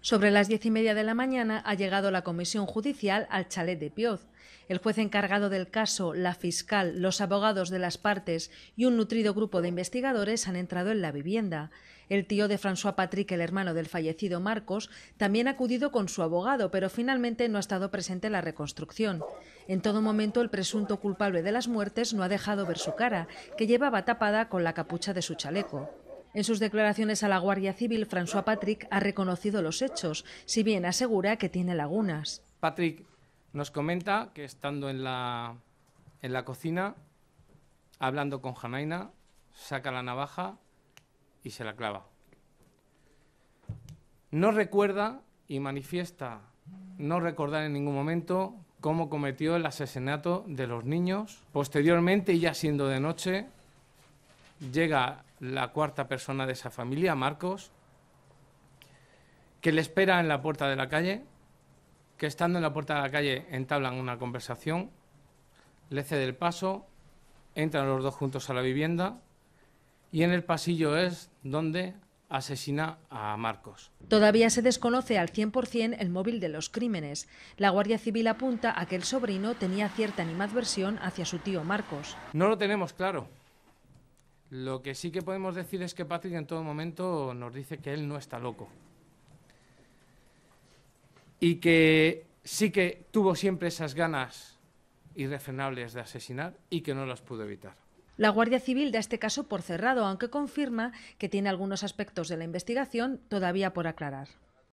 Sobre las diez y media de la mañana ha llegado la comisión judicial al chalet de Pioz. El juez encargado del caso, la fiscal, los abogados de las partes y un nutrido grupo de investigadores han entrado en la vivienda. El tío de François Patrick, el hermano del fallecido Marcos, también ha acudido con su abogado, pero finalmente no ha estado presente en la reconstrucción. En todo momento, el presunto culpable de las muertes no ha dejado ver su cara, que llevaba tapada con la capucha de su chaleco. En sus declaraciones a la Guardia Civil, François Patrick ha reconocido los hechos, si bien asegura que tiene lagunas. Patrick nos comenta que estando en la, cocina, hablando con Janaina, saca la navaja y se la clava. No recuerda y manifiesta no recordar en ningún momento cómo cometió el asesinato de los niños. Posteriormente, ya siendo de noche, llega la cuarta persona de esa familia, Marcos, que le espera en la puerta de la calle, que estando en la puerta de la calle entablan una conversación, le cede el paso, entran los dos juntos a la vivienda y en el pasillo es donde asesina a Marcos. Todavía se desconoce al 100% el móvil de los crímenes. La Guardia Civil apunta a que el sobrino tenía cierta animadversión hacia su tío Marcos. No lo tenemos claro. Lo que sí que podemos decir es que Patrick en todo momento nos dice que él no está loco. Y que sí que tuvo siempre esas ganas irrefrenables de asesinar y que no las pudo evitar. La Guardia Civil da este caso por cerrado, aunque confirma que tiene algunos aspectos de la investigación todavía por aclarar.